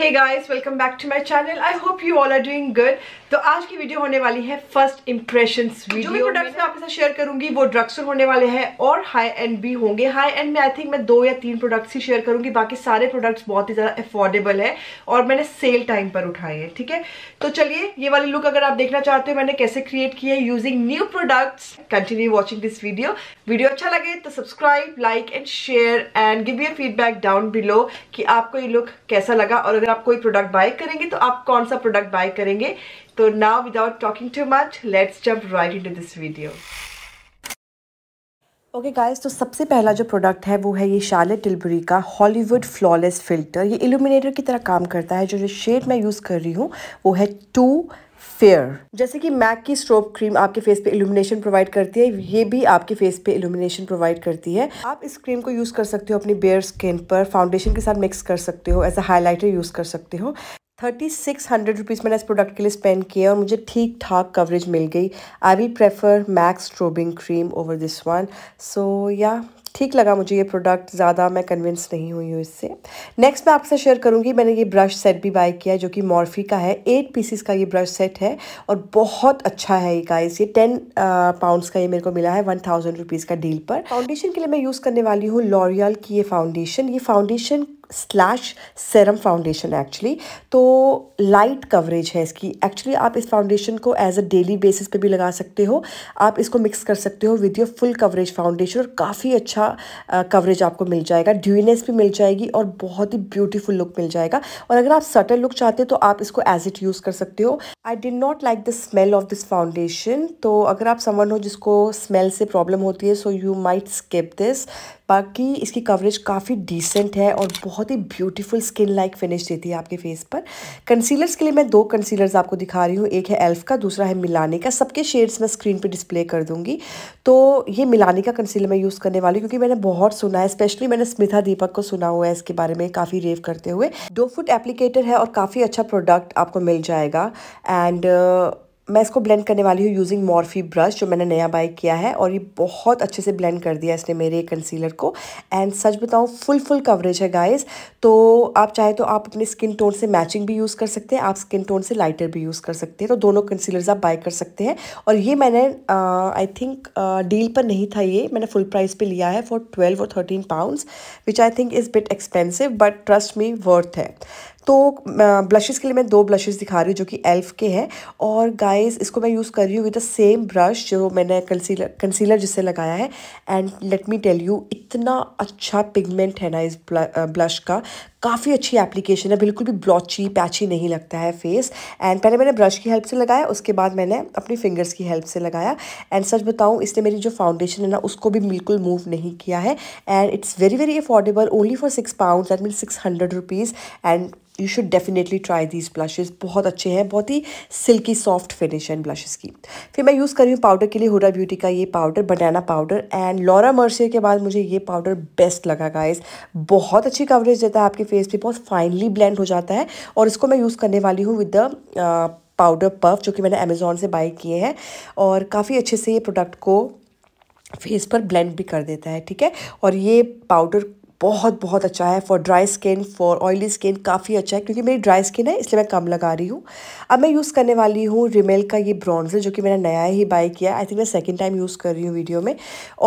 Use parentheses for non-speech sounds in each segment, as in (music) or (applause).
hey guys welcome back to my channel I hope you all are doing good तो आज की video होने वाली है फर्स्ट इम्प्रेशन वीडियो जो भी प्रोडक्ट्स मैं आपके साथ शेयर करूंगी वो ड्रग्स होने वाले हैं और हाई एंड भी होंगे हाई एंड में आई थिंक मैं दो या तीन प्रोडक्ट्स ही शेयर करूंगी बाकी सारे प्रोडक्ट्स बहुत ही ज़्यादा अफोर्डेबल है और मैंने सेल टाइम पर उठाए हैं ठीक है तो चलिए ये वाली लुक अगर आप देखना चाहते हो मैंने कैसे क्रिएट किया है using new products continue watching this video video अच्छा लगे तो subscribe like and share and give you feedback down below कि आपको ये लुक कैसा लगा और अगर आप कोई प्रोडक्ट बाय करेंगे तो आप कौन सा प्रोडक्ट बाय करेंगे तो now without talking too much let's jump right into this video okay okay guys तो सबसे पहला जो प्रोडक्ट है वो है ये शाले टिलबरी का हॉलीवुड फ्लॉलेस फिल्टर ये इल्यूमिनेटर की तरह काम करता है जो जो शेड मैं यूज़ कर रही हूँ वो है टू फेयर जैसे कि मैक की स्ट्रोब क्रीम आपके फेस पे इल्यूमिनेशन प्रोवाइड करती है ये भी आपके फेस पे इल्यूमिनेशन प्रोवाइड करती है आप इस क्रीम को यूज़ कर सकते हो अपनी बेयर स्किन पर फाउंडेशन के साथ मिक्स कर सकते हो एज अ हाईलाइटर यूज़ कर सकते हो थर्टी सिक्स हंड्रेड रुपीज़ मैंने इस प्रोडक्ट के लिए स्पेंड किया और मुझे ठीक ठाक कवरेज मिल गई I will prefer Mac's strobing cream over this one so या ठीक लगा मुझे ये प्रोडक्ट ज़्यादा मैं कन्विंस नहीं हुई हूँ इससे नेक्स्ट मैं आपसे शेयर करूँगी मैंने ये ब्रश सेट भी बाय किया है जो कि मॉर्फी का है एट पीसीस का ये ब्रश सेट है और बहुत अच्छा है ये गाइस ये टेन पाउंड्स का ये मेरे को मिला है वन थाउजेंड रुपीज़ का डील पर फाउंडेशन के लिए मैं यूज़ करने वाली हूँ लॉरियल की ये फाउंडेशन ये foundation slash serum foundation actually तो लाइट कवरेज है इसकी एक्चुअली आप इस फाउंडेशन को एज अ डेली बेसिस पे भी लगा सकते हो आप इसको मिक्स कर सकते हो with your full coverage foundation और काफ़ी अच्छा कवरेज आपको मिल जाएगा ड्यूनेस भी मिल जाएगी और बहुत ही ब्यूटीफुल लुक मिल जाएगा और अगर आप सटल लुक चाहते हो तो आप इसको एज इट यूज़ कर सकते हो I did not like the smell of this foundation तो अगर आप समन हो जिसको स्मेल से प्रॉब्लम होती है so you might skip this बाकी इसकी कवरेज काफ़ी डिसेंट है और बहुत बहुत ही ब्यूटीफुल स्किन लाइक फिनिश देती है आपके फेस पर कंसीलर्स के लिए मैं दो कंसीलर्स आपको दिखा रही हूँ एक है एल्फ का दूसरा है मिलाने का सबके शेड्स मैं स्क्रीन पर डिस्प्ले कर दूँगी तो ये मिलाने का कंसीलर मैं यूज़ करने वाली हूँ क्योंकि मैंने बहुत सुना है स्पेशली मैंने स्मिथा दीपक को सुना हुआ है इसके बारे में काफ़ी रेव करते हुए दो फुट एप्लीकेटर है और काफ़ी अच्छा प्रोडक्ट आपको मिल जाएगा एंड मैं इसको ब्लेंड करने वाली हूँ यूजिंग मॉर्फी ब्रश जो मैंने नया बाय किया है और ये बहुत अच्छे से ब्लेंड कर दिया इसने मेरे कंसीलर को एंड सच बताऊँ फुल फुल कवरेज है गाइस तो आप चाहे तो आप अपने स्किन टोन से मैचिंग भी यूज़ कर सकते हैं आप स्किन टोन से लाइटर भी यूज़ कर सकते हैं तो दोनों कंसीलर्स आप बाय कर सकते हैं और ये मैंने आई थिंक डील पर नहीं था ये मैंने फुल प्राइस पर लिया है फॉर ट्वेल्व और thirteen pounds which I think is bit expensive but trust me worth है तो ब्लशेस के लिए मैं दो ब्लशेस दिखा रही हूँ जो कि एल्फ के हैं और गाइस इसको मैं यूज़ कर रही हूँ विद द सेम ब्रश जो मैंने कंसीलर कंसीलर जिससे लगाया है and let me tell you इतना अच्छा पिगमेंट है ना इस ब्लश का काफ़ी अच्छी एप्लीकेशन है बिल्कुल भी ब्लॉची पैची नहीं लगता है फेस एंड पहले मैंने ब्रश की हेल्प से लगाया उसके बाद मैंने अपनी फिंगर्स की हेल्प से लगाया एंड सच बताऊँ इसने मेरी जो फाउंडेशन है ना उसको भी बिल्कुल मूव नहीं किया है and it's very very affordable only for six pound that mean six hundred rupees and you should definitely try these blushes बहुत अच्छे हैं बहुत ही सिल्की सॉफ्ट फिनिश है इन ब्लशेज़ की फिर मैं यूज़ कर रही हूँ पाउडर के लिए हुडा ब्यूटी का ये powder banana powder and Laura Mercier के बाद मुझे ये पाउडर बेस्ट लगा गाइस बहुत अच्छी कवरेज देता है आपके फेस पे बहुत फाइनली ब्लेंड हो जाता है और इसको मैं यूज़ करने वाली हूँ विद द पाउडर पफ जो कि मैंने अमेज़ोन से बाई किए हैं और काफ़ी अच्छे से ये प्रोडक्ट को फेस पर ब्लेंड भी कर देता है ठीक है और ये पाउडर बहुत बहुत अच्छा है for dry skin for oily skin काफ़ी अच्छा है क्योंकि मेरी ड्राई स्किन है इसलिए मैं कम लगा रही हूँ अब मैं यूज़ करने वाली हूँ रिमेल का ये ब्रॉन्जर जो कि मैंने नया ही बाय किया आई थिंक मैं सेकेंड टाइम यूज़ कर रही हूँ वीडियो में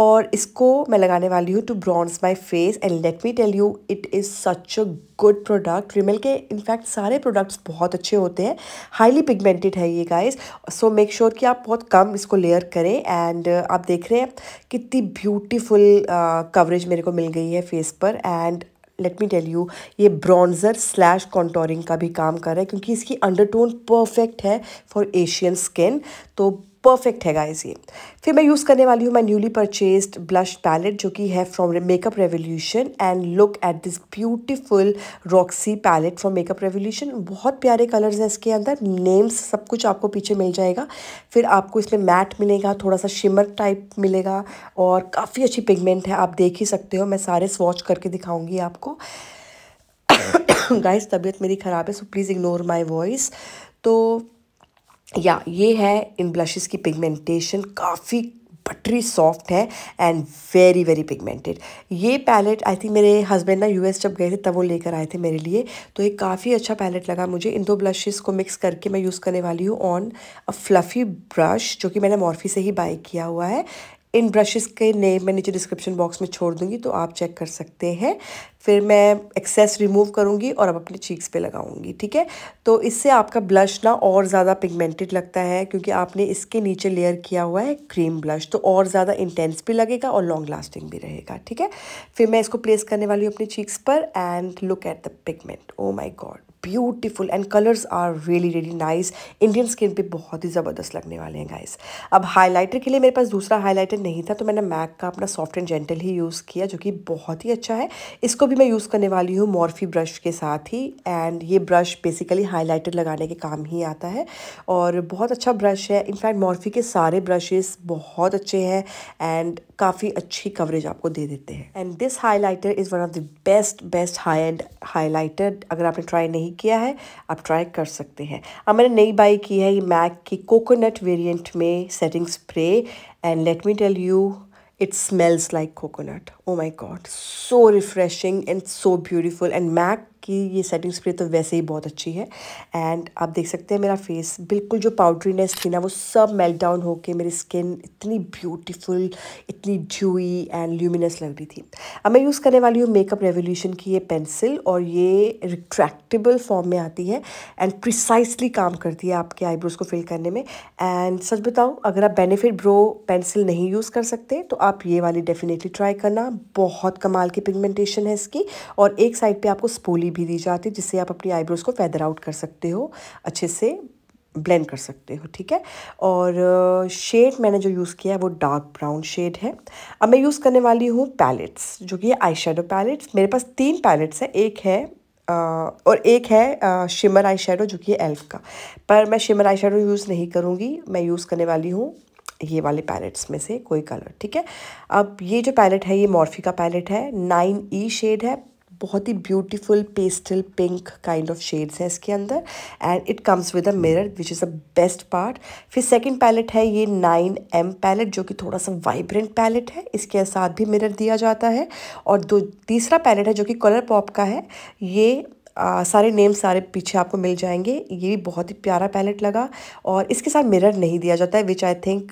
और इसको मैं लगाने वाली हूँ to bronze my face and let me tell you it is such a good product Rimmel के इनफैक्ट सारे प्रोडक्ट्स बहुत अच्छे होते हैं हाईली पिगमेंटेड है ये गाइस सो मेक श्योर कि आप बहुत कम इसको लेयर करें एंड आप देख रहे हैं कितनी ब्यूटीफुल कवरेज मेरे को मिल गई है फेस पर पर and let me tell you ये ब्रॉन्ज़र स्लैश कॉन्टोरिंग का भी काम कर रहा है क्योंकि इसकी अंडरटोन परफेक्ट है फॉर एशियन स्किन तो परफेक्ट है गाइज ये फिर मैं यूज़ करने वाली हूँ मैं न्यूली परचेस्ड ब्लश पैलेट जो कि है from makeup revolution and look at this beautiful Roxy palette from makeup revolution बहुत प्यारे कलर्स हैं इसके अंदर नेम्स सब कुछ आपको पीछे मिल जाएगा फिर आपको इसमें मैट मिलेगा थोड़ा सा शिमर टाइप मिलेगा और काफ़ी अच्छी पिगमेंट है आप देख ही सकते हो मैं सारे स्वॉच करके दिखाऊंगी आपको गाइस (coughs) तबीयत मेरी ख़राब है so please ignore my voice तो या ये है इन ब्लशेस की पिगमेंटेशन काफ़ी बटरी सॉफ्ट है एंड वेरी वेरी पिगमेंटेड ये पैलेट आई थिंक मेरे हस्बैंड ना यूएस जब गए थे तब वो लेकर आए थे मेरे लिए तो ये काफ़ी अच्छा पैलेट लगा मुझे इन दो ब्लशेस को मिक्स करके मैं यूज़ करने वाली हूँ ऑन अ फ्लफ़ी ब्रश जो कि मैंने मॉर्फी से ही बाई किया हुआ है इन ब्रशेस के नेम मैं नीचे डिस्क्रिप्शन बॉक्स में छोड़ दूंगी तो आप चेक कर सकते हैं फिर मैं एक्सेस रिमूव करूंगी और अब अपने चीक्स पे लगाऊंगी ठीक है तो इससे आपका ब्लश ना और ज़्यादा पिगमेंटेड लगता है क्योंकि आपने इसके नीचे लेयर किया हुआ है क्रीम ब्लश तो और ज़्यादा इंटेंस भी लगेगा और लॉन्ग लास्टिंग भी रहेगा ठीक है फिर मैं इसको प्लेस करने वाली हूँ अपनी चीक्स पर and look at the pigment oh my god beautiful and colours are really really nice Indian skin पे बहुत ही ज़बरदस्त लगने वाले हैं गाइस अब हाइलाइटर के लिए मेरे पास दूसरा हाइलाइटर नहीं था तो मैंने मैक का अपना सॉफ्ट एंड जेंटल ही यूज़ किया जो कि बहुत ही अच्छा है इसको भी मैं यूज़ करने वाली हूँ मॉर्फी ब्रश के साथ ही एंड ये ब्रश बेसिकली हाईलाइटर लगाने के काम ही आता है और बहुत अच्छा ब्रश है इनफैक्ट मॉर्फी के सारे ब्रशेस बहुत अच्छे हैं एंड काफ़ी अच्छी कवरेज आपको दे देते हैं and this highlighter is one of the best best high end highlighter अगर आपने ट्राई नहीं नहीं किया है आप ट्राई कर सकते हैं अब मैंने नई बाई की है ये मैक की कोकोनट वेरिएंट में setting spray and let me tell you it smells like coconut oh my god so refreshing and so beautiful and MAC कि ये सेटिंग स्प्रे तो वैसे ही बहुत अच्छी है एंड आप देख सकते हैं मेरा फेस बिल्कुल जो पाउडरीनेस थी ना वो सब मेल्ट डाउन होकर मेरी स्किन इतनी ब्यूटीफुल इतनी ड्यूई एंड ल्यूमिनस लग रही थी अब मैं यूज़ करने वाली हूँ मेकअप रेवोल्यूशन की ये पेंसिल और ये रिट्रैक्टेबल फॉर्म में आती है एंड प्रिसाइसली काम करती है आपके आईब्रोज़ को फिल करने में एंड सच बताऊँ अगर आप बेनिफिट ब्रो पेंसिल नहीं यूज़ कर सकते तो आप ये वाली डेफिनेटली ट्राई करना बहुत कमाल की पिगमेंटेशन है इसकी और एक साइड पर आपको स्पोली भी दी जाती है जिससे आप अपनी आईब्रोज़ को फैदर आउट कर सकते हो अच्छे से ब्लेंड कर सकते हो ठीक है और शेड मैंने जो यूज़ किया है वो डार्क ब्राउन शेड है अब मैं यूज़ करने वाली हूँ पैलेट्स जो कि आई शेडो पैलेट्स मेरे पास तीन पैलेट्स हैं एक है आ, और एक है आ, शिमर आई शेडो जो कि एल्फ का पर मैं शिमर आई शेडो यूज़ नहीं करूँगी मैं यूज़ करने वाली हूँ ये वाले पैलेट्स में से कोई कलर ठीक है अब ये जो पैलेट है ये मॉर्फी का पैलेट है नाइन ई शेड है बहुत ही beautiful pastel pink kind of shades हैं इसके अंदर and it comes with a mirror which is a best part फिर सेकंड पैलेट है ये नाइन एम पैलेट जो कि थोड़ा सा वाइब्रेंट पैलेट है इसके साथ भी मिरर दिया जाता है और दो तीसरा पैलेट है जो कि कलर पॉप का है ये आ, सारे नेम सारे पीछे आपको मिल जाएंगे ये भी बहुत ही प्यारा पैलेट लगा और इसके साथ मिरर नहीं दिया जाता है विच आई थिंक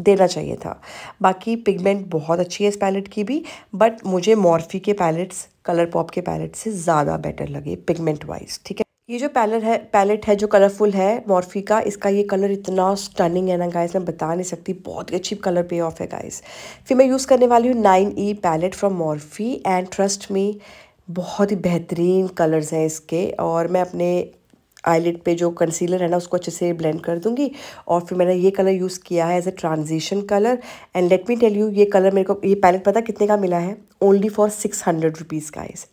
देना चाहिए था बाकी पिगमेंट बहुत अच्छी है इस पैलेट की भी बट मुझे मॉर्फी के पैलेट्स कलर पॉप के पैलेट से ज़्यादा बेटर लगे पिगमेंट वाइज ठीक है ये जो पैलेट है पैलेट है जो कलरफुल है मॉर्फी का इसका ये कलर इतना स्टनिंग है ना गाइस मैं बता नहीं सकती बहुत ही अच्छी कलर पे ऑफ है गाइस फिर मैं यूज़ करने वाली हूँ nine E palette from Morphe and trust me बहुत ही बेहतरीन कलर्स हैं इसके और मैं अपने आईलेट पे जो कंसीलर है ना उसको अच्छे से ब्लेंड कर दूंगी और फिर मैंने ये कलर यूज़ किया है as a transition colour and let me tell you ये कलर मेरे को ये पैलेट पता कितने का मिला है only for six hundred rupees का इस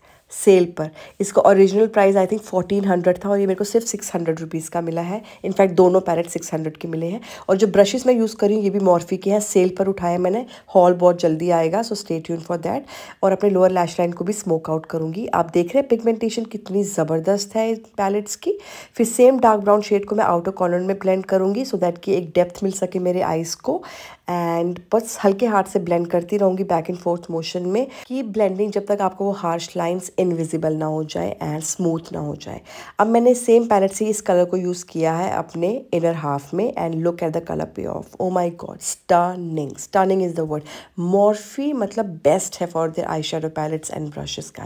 सेल पर इसका original price I think fourteen hundred था और ये मेरे को सिर्फ सिक्स हंड्रेड रुपीज़ का मिला है इनफैक्ट दोनों पैलेट सिक्स हंड्रेड के मिले हैं और जो ब्रशेज़ मैं यूज़ करी हूँ ये भी मॉर्फी के हैं सेल पर उठाए मैंने हॉल बहुत जल्दी आएगा so stay tune for that और अपने लोअर लैश लाइन को भी स्मोक आउट करूँगी आप देख रहे हैं पिगमेंटेशन कितनी ज़बरदस्त है पैलेट्स की फिर सेम डार्क ब्राउन शेड को मैं आउटर कॉर्नर में ब्लेंड करूँगी सो दैट की एक डेप्थ मिल सके मेरे आइज़ को एंड बस हल्के हाथ से ब्लेंड करती रहूँगी बैक एंड फोर्थ मोशन में कि ब्लेंडिंग जब तक आपको वो हार्श लाइंस इनविजिबल ना हो जाए एंड स्मूथ ना हो जाए अब मैंने सेम पैलेट से इस कलर को यूज़ किया है अपने इनर हाफ में and look at the colour pay off oh my god stunning stunning is the word Morphe मतलब बेस्ट है for their eye shadow palettes and brushes का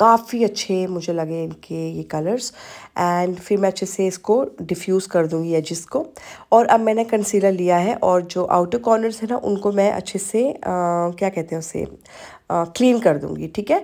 काफ़ी अच्छे मुझे लगे इनके ये कलर्स एंड फिर मैं अच्छे से इसको डिफ्यूज़ कर दूँगी एजिस को और अब मैंने कंसीलर लिया है और जो आउटर कॉर्नर्स हैं ना उनको मैं अच्छे से आ, क्या कहते हैं उसे क्लीन कर दूंगी ठीक है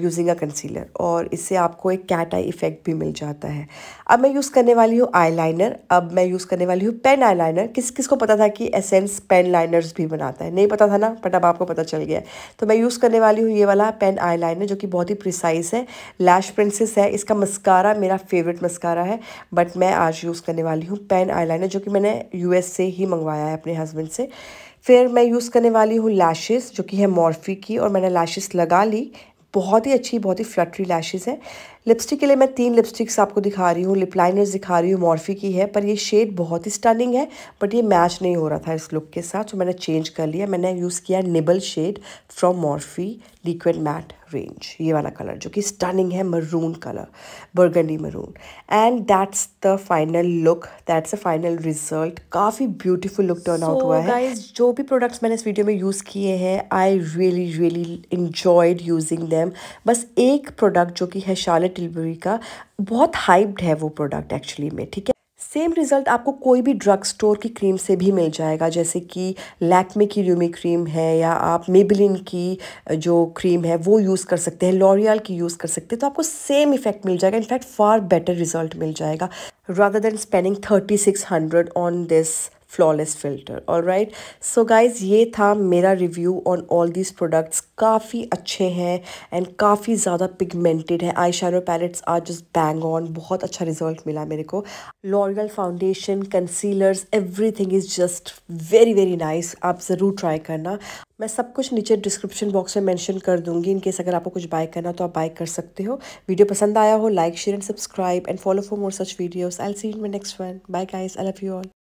यूजिंग अ कंसीलर और इससे आपको एक कैट आई इफेक्ट भी मिल जाता है अब मैं यूज़ करने वाली हूँ आईलाइनर अब मैं यूज़ करने वाली हूँ पेन आईलाइनर किस किस को पता था कि एसेंस पेन लाइनर्स भी बनाता है नहीं पता था ना बट अब आपको पता चल गया तो मैं यूज़ करने वाली हूँ ये वाला पेन आईलाइनर जो कि बहुत ही प्रिसाइज है लैश प्रिंसेस है इसका मस्कारा मेरा फेवरेट मस्कारा है बट मैं आज यूज़ करने वाली हूँ पेन आईलाइनर जो कि मैंने यूएस से ही मंगवाया है अपने हस्बैंड से फिर मैं यूज़ करने वाली हूँ लैशेस जो कि है मॉर्फी की और मैंने लैशेस लगा ली बहुत ही अच्छी बहुत ही फ्लटरी लैशेस हैं लिपस्टिक के लिए मैं तीन लिपस्टिक्स आपको दिखा रही हूँ लिप लाइनर्स दिखा रही हूँ मॉर्फी की है पर ये शेड बहुत ही स्टनिंग है बट ये मैच नहीं हो रहा था इस लुक के साथ तो मैंने चेंज कर लिया मैंने यूज़ किया Nibble shade from Morphe liquid matte range ये वाला कलर जो कि स्टनिंग है maroon colour burgundy maroon and that's the final look that's the final result काफ़ी ब्यूटीफुल लुक टर्न आउट हुआ है जो भी प्रोडक्ट्स मैंने इस वीडियो में यूज़ किए हैं I really really enjoyed using them बस एक प्रोडक्ट जो कि है शार्लेट टिलबरी का बहुत हाइप्ड है वो प्रोडक्ट एक्चुअली में ठीक है सेम रिज़ल्ट आपको कोई भी ड्रग स्टोर की क्रीम से भी मिल जाएगा जैसे कि लैक्मे की ल्यूमी क्रीम है या आप मेबलिन की जो क्रीम है वो यूज़ कर सकते हैं लॉरियल की यूज़ कर सकते हैं तो आपको सेम इफेक्ट मिल जाएगा इनफैक्ट फार बेटर रिजल्ट मिल जाएगा rather than spending thirty six hundred on this flawless filter और राइट सो गाइज़ ये था मेरा review on all these products काफ़ी अच्छे हैं एंड काफ़ी ज़्यादा पिगमेंटेड है eye shadow palettes are just bang on बहुत अच्छा रिजल्ट मिला मेरे को L'Oreal foundation concealers everything is just very very nice आप ज़रूर ट्राई करना मैं सब कुछ नीचे डिस्क्रिप्शन बॉक्स में मैंशन कर दूंगी इन केस अगर आपको कुछ बाय करना तो आप बाय कर सकते हो वीडियो पसंद आया हो like share and subscribe and follow for more such videos I see in my next one bye guys I love you all